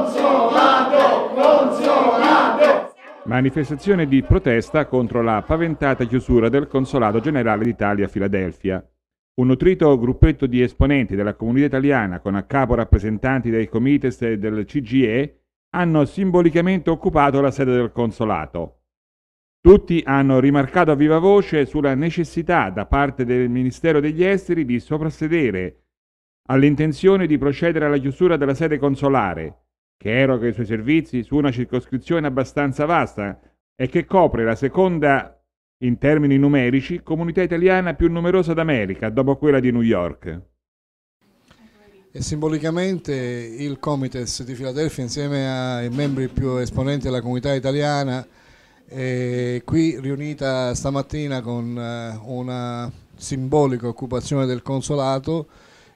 Consolando, consolando. Manifestazione di protesta contro la paventata chiusura del Consolato Generale d'Italia a Filadelfia. Un nutrito gruppetto di esponenti della comunità italiana, con a capo rappresentanti dei comites e del CGE, hanno simbolicamente occupato la sede del Consolato. Tutti hanno rimarcato a viva voce sulla necessità da parte del Ministero degli Esteri di soprassedere all'intenzione di procedere alla chiusura della sede consolare, che eroga i suoi servizi su una circoscrizione abbastanza vasta e che copre la seconda, in termini numerici, comunità italiana più numerosa d'America, dopo quella di New York. E simbolicamente il Comites di Filadelfia, insieme ai membri più esponenti della comunità italiana, è qui riunita stamattina con eh, una simbolica occupazione del consolato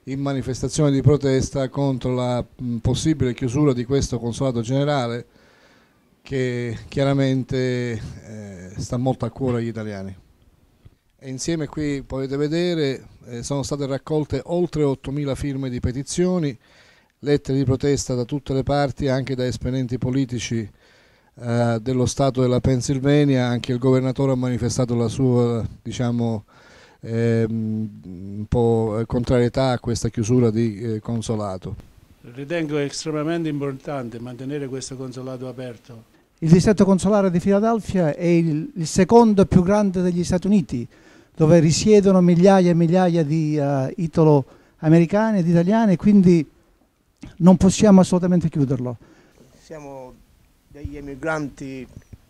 in manifestazione di protesta contro la possibile chiusura di questo consolato generale che chiaramente eh, sta molto a cuore agli italiani. E insieme qui potete vedere eh, sono state raccolte oltre 8.000 firme di petizioni, lettere di protesta da tutte le parti, anche da esponenti politici eh, dello Stato della Pennsylvania, anche il governatore ha manifestato la sua diciamo, ehm, un po' contrarietà a questa chiusura di eh, consolato. Ritengo estremamente importante mantenere questo consolato aperto. Il distretto consolare di Filadelfia è il, il secondo più grande degli Stati Uniti, dove risiedono migliaia e migliaia di uh, italo-americani ed italiani, quindi non possiamo assolutamente chiuderlo. Siamo degli emigranti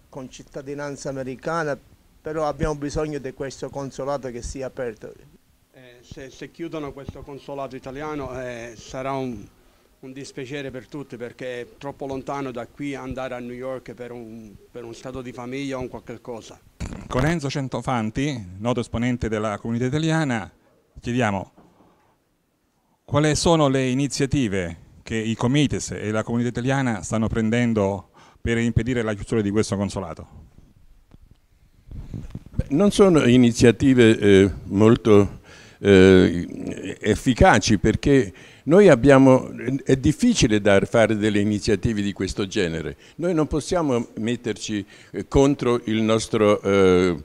con cittadinanza americana però abbiamo bisogno di questo consolato che sia aperto. Eh, se, se, chiudono questo consolato italiano eh, sarà un, un, dispiacere per tutti perché è troppo lontano da qui andare a New York per un, per un stato di famiglia o un qualche cosa. Con Enzo Centofanti, noto esponente della comunità italiana, chiediamo quali sono le iniziative che i comites e la comunità italiana stanno prendendo per impedire la chiusura di questo consolato? non sono iniziative eh, molto eh, efficaci perché noi abbiamo, è difficile dar, fare delle iniziative di questo genere, noi non possiamo metterci eh, contro il nostro eh,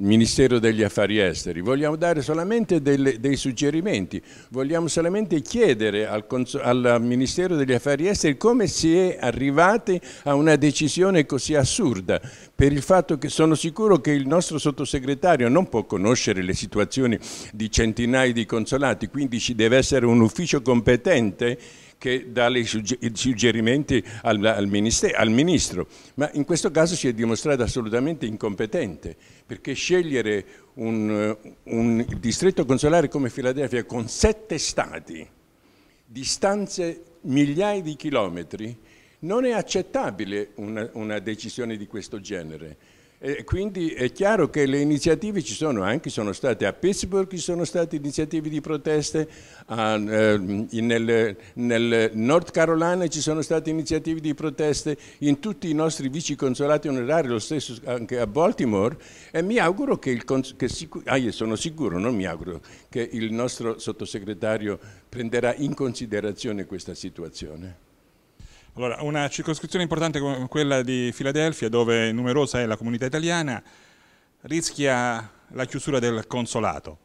il Ministero degli Affari Esteri, vogliamo dare solamente delle, dei suggerimenti, vogliamo solamente chiedere al, al, Ministero degli Affari Esteri come si è arrivati a una decisione così assurda, per il fatto che sono sicuro che il nostro sottosegretario non può conoscere le situazioni di centinaia di consolati, quindi ci deve essere un ufficio competente che dà i suggerimenti al, al, al Ministro, ma in questo caso si è dimostrato assolutamente incompetente, perché scegliere un, un distretto consolare come Filadelfia con sette stati, distanze migliaia di chilometri, non è accettabile una, una decisione di questo genere e quindi è chiaro che le iniziative ci sono anche, sono state a Pittsburgh, ci sono state iniziative di proteste, a, eh, nel, nel, North Carolina ci sono state iniziative di proteste in tutti i nostri vici consolati onorari, lo stesso anche a Baltimore e mi auguro che, il, che ah, io sono sicuro, non mi auguro, che il nostro sottosegretario prenderà in considerazione questa situazione. Allora, una circoscrizione importante come quella di Filadelfia, dove numerosa è la comunità italiana, rischia la chiusura del consolato.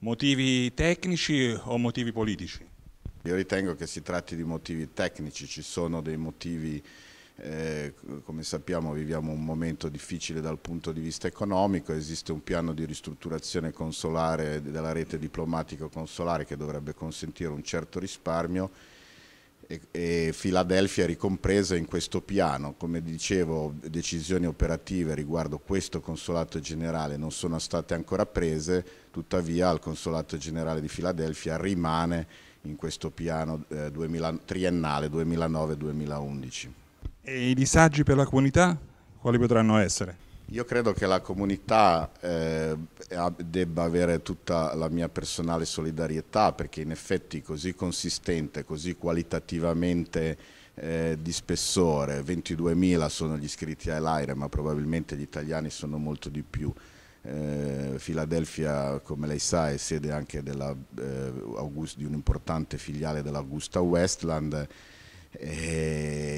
Motivi tecnici o motivi politici? Io ritengo che si tratti di motivi tecnici, ci sono dei motivi, eh, come sappiamo viviamo un momento difficile dal punto di vista economico, esiste un piano di ristrutturazione consolare della rete diplomatico-consolare che dovrebbe consentire un certo risparmio e, e Filadelfia ricompresa in questo piano. Come dicevo, decisioni operative riguardo questo consolato generale non sono state ancora prese, tuttavia il consolato generale di Filadelfia rimane in questo piano eh, 2000, triennale 2009-2011. E i disagi per la comunità quali potranno essere? Io credo che la comunità eh, debba avere tutta la mia personale solidarietà perché in effetti così consistente, così qualitativamente eh, di spessore, 22.000 sono gli iscritti all'aire ma probabilmente gli italiani sono molto di più. Eh, come lei sa, è sede anche della, eh, August, di un'importante filiale dell'Augusta Westland. Eh,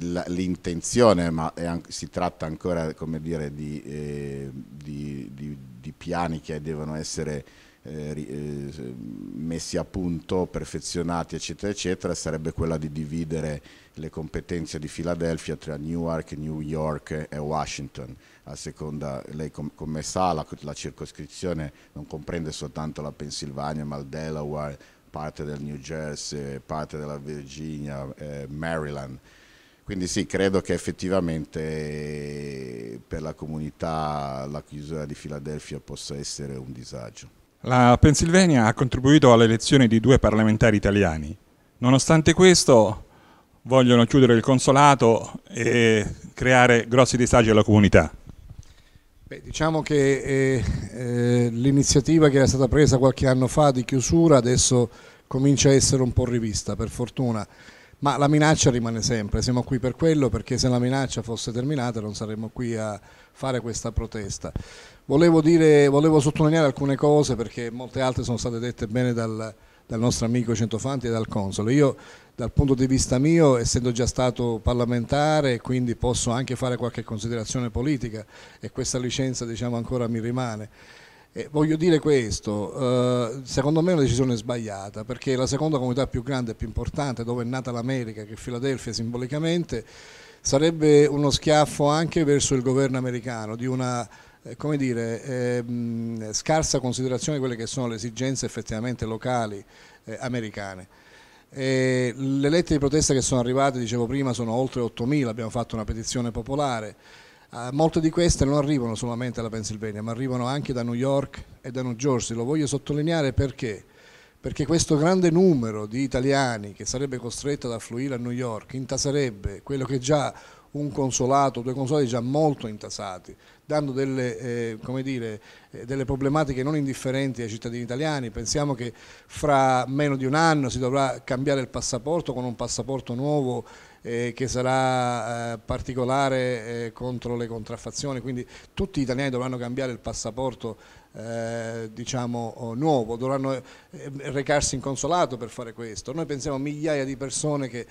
l'intenzione, ma anche, si tratta ancora dire, di, eh, di, di, di, piani che devono essere eh, eh messi a punto, perfezionati, eccetera, eccetera, sarebbe quella di dividere le competenze di Filadelfia tra Newark, New York e Washington. A seconda, lei com come sa, la, la circoscrizione non comprende soltanto la Pennsylvania, ma il Delaware, parte del New Jersey, parte della Virginia, eh, Maryland. Quindi sì, credo che effettivamente per la comunità la chiusura di Filadelfia possa essere un disagio. La Pennsylvania ha contribuito all'elezione di due parlamentari italiani. Nonostante questo vogliono chiudere il consolato e creare grossi disagi alla comunità. Beh, diciamo che eh, eh, l'iniziativa che era stata presa qualche anno fa di chiusura adesso comincia a essere un po' rivista, per fortuna. Ma la minaccia rimane sempre, siamo qui per quello perché se la minaccia fosse terminata non saremmo qui a fare questa protesta. Volevo, dire, volevo sottolineare alcune cose perché molte altre sono state dette bene dal, dal nostro amico Centofanti e dal Console. Io dal punto di vista mio, essendo già stato parlamentare, quindi posso anche fare qualche considerazione politica e questa licenza diciamo, ancora mi rimane. Eh, voglio dire questo, eh, secondo me è una decisione sbagliata perché la seconda comunità più grande e più importante dove è nata l'America, che è Filadelfia simbolicamente, sarebbe uno schiaffo anche verso il governo americano di una eh, come dire, ehm, scarsa considerazione di quelle che sono le esigenze effettivamente locali eh, americane. E le lettere di protesta che sono arrivate, dicevo prima, sono oltre 8.000, abbiamo fatto una petizione popolare. Ah, molte di queste non arrivano solamente dalla Pennsylvania, ma arrivano anche da New York e da New Jersey. Lo voglio sottolineare perché? Perché questo grande numero di italiani che sarebbe costretto ad affluire a New York intaserebbe quello che già un consolato, due consolati già molto intasati, dando delle, eh, dire, eh, delle, problematiche non indifferenti ai cittadini italiani. Pensiamo che fra meno di un anno si dovrà cambiare il passaporto con un passaporto nuovo eh, che sarà eh, particolare eh, contro le contraffazioni, quindi tutti gli italiani dovranno cambiare il passaporto eh, diciamo nuovo, dovranno recarsi in consolato per fare questo. Noi pensiamo a migliaia di persone che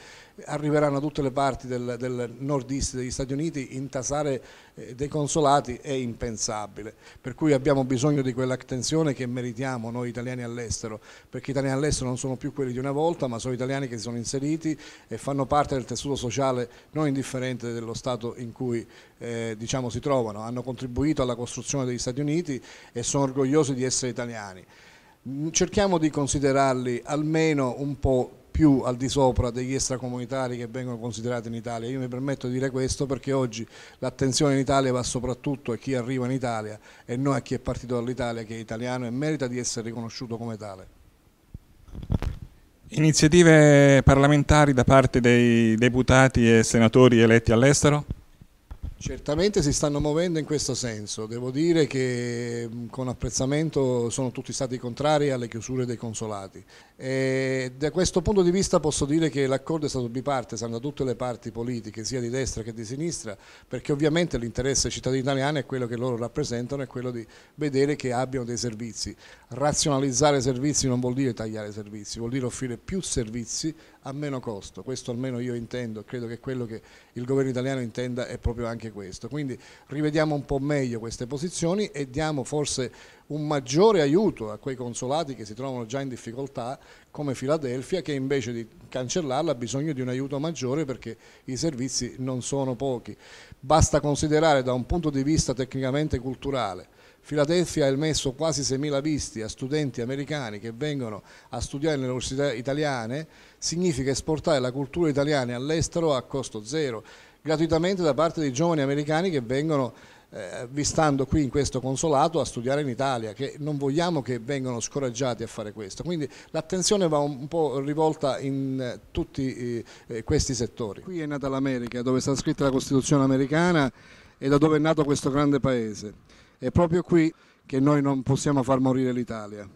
arriveranno tutte le parti del, del nord-est degli Stati Uniti, intasare eh, dei consolati è impensabile, per cui abbiamo bisogno di quell'attenzione che meritiamo noi italiani all'estero, perché gli italiani all'estero non sono più quelli di una volta, ma sono italiani che si sono inseriti e fanno parte del tessuto sociale non indifferente dello Stato in cui eh, diciamo, si trovano, hanno contribuito alla costruzione degli Stati Uniti e sono orgogliosi di essere italiani. Mm, cerchiamo di considerarli almeno un po' più al di sopra degli extracomunitari che vengono considerati in Italia. Io mi permetto di dire questo perché oggi l'attenzione in Italia va soprattutto a chi arriva in Italia e non a chi è partito dall'Italia che è italiano e merita di essere riconosciuto come tale. Iniziative parlamentari da parte dei deputati e senatori eletti all'estero? Certamente si stanno muovendo in questo senso, devo dire che mm, con apprezzamento sono tutti stati contrari alle chiusure dei consolati. E da questo punto di vista posso dire che l'accordo è stato bipartisan da tutte le parti politiche, sia di destra che di sinistra, perché ovviamente l'interesse dei cittadini italiani è quello che loro rappresentano, è quello di vedere che abbiano dei servizi. Razionalizzare servizi non vuol dire tagliare servizi, vuol dire offrire più servizi a meno costo. Questo almeno io intendo, credo che quello che il governo italiano intenda è proprio anche questo. Quindi rivediamo un po' meglio queste posizioni e diamo forse un maggiore aiuto a quei consolati che si trovano già in difficoltà come Filadelfia che invece di cancellarla ha bisogno di un aiuto maggiore perché i servizi non sono pochi. Basta considerare da un punto di vista tecnicamente culturale Filadelfia ha emesso quasi 6.000 visti a studenti americani che vengono a studiare nelle università italiane, significa esportare la cultura italiana all'estero a costo zero, gratuitamente da parte di giovani americani che vengono eh, vi stando qui in questo consolato a studiare in Italia, che non vogliamo che vengano scoraggiati a fare questo. Quindi l'attenzione va un po' rivolta in eh, tutti eh, questi settori. Qui è nata l'America, dove sta scritta la Costituzione americana e da dove è nato questo grande paese. È proprio qui che noi non possiamo far morire l'Italia.